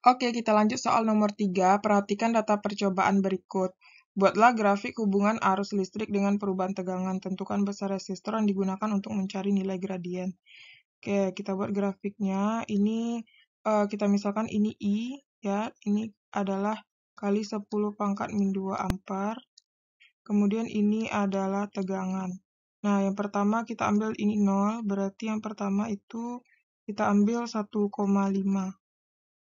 Oke, kita lanjut soal nomor 3. Perhatikan data percobaan berikut. Buatlah grafik hubungan arus listrik dengan perubahan tegangan. Tentukan besar resistor yang digunakan untuk mencari nilai gradien. Oke, kita buat grafiknya. Ini uh, kita misalkan ini I, ya. Ini adalah kali 10 pangkat min 2 ampere. Kemudian ini adalah tegangan. Nah, yang pertama kita ambil ini 0, berarti yang pertama itu kita ambil 1,5.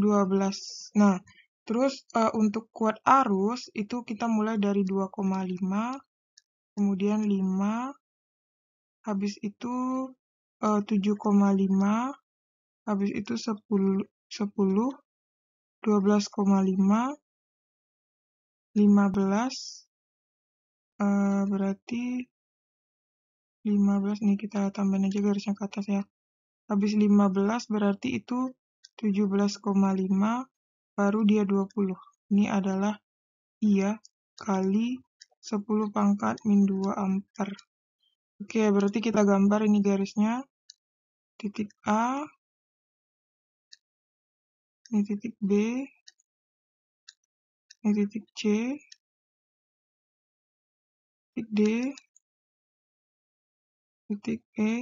12. Nah, terus uh, untuk kuat arus itu kita mulai dari 2,5, kemudian 5, habis itu eh, uh, 7,5, habis itu 10, 10 12,5, 15, uh, berarti 15 nih kita tambahin aja garisnya ke atas ya. Habis 15 berarti itu tujuh belas baru dia 20. Ini adalah iya kali 10 pangkat min 2 ampere. Oke, berarti kita gambar ini garisnya. Titik A. Ini titik B. Ini titik C. Titik D. Titik E.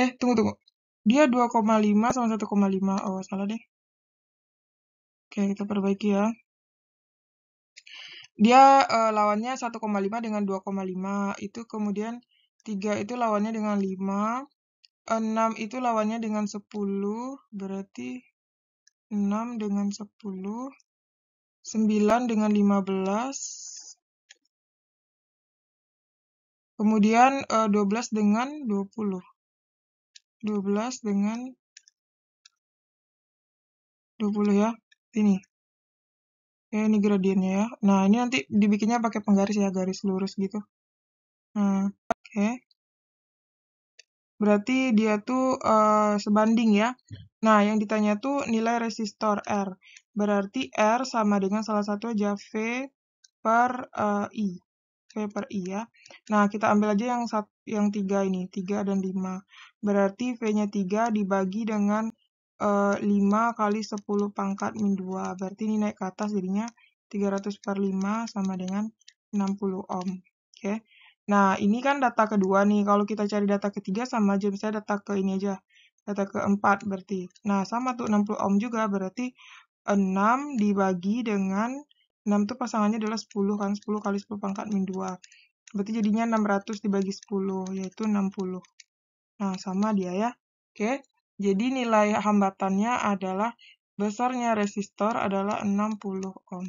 Eh, tunggu, tunggu dia 2,5 sama 1,5 oh salah deh oke kita perbaiki ya dia uh, lawannya 1,5 dengan 2,5 itu kemudian 3 itu lawannya dengan 5 6 itu lawannya dengan 10 berarti 6 dengan 10 9 dengan 15 kemudian uh, eh, 12 dengan 20 12 dengan 20 ya. Ini. Oke, eh, ini gradiennya ya. Nah, ini nanti dibikinnya pakai penggaris ya, garis lurus gitu. Nah, oke. Okay. Berarti dia tuh uh, sebanding ya. Nah, yang ditanya tuh nilai resistor R. Berarti R sama dengan salah satu aja V per uh, I. Creper iya. Nah, kita ambil aja yang satu, yang 3 ini, 3 dan 5. Berarti V-nya 3 dibagi dengan e, eh, 5 kali 10 pangkat min 2. Berarti ini naik ke atas jadinya 300 per 5 sama dengan 60 ohm. Oke. Okay. Nah, ini kan data kedua nih. Kalau kita cari data ketiga sama aja, misalnya data ke ini aja. Data keempat berarti. Nah, sama tuh 60 ohm juga berarti 6 dibagi dengan 6 itu pasangannya adalah 10 kan 10 kali 10 pangkat min 2 berarti jadinya 600 dibagi 10 yaitu 60 nah sama dia ya oke jadi nilai hambatannya adalah besarnya resistor adalah 60 ohm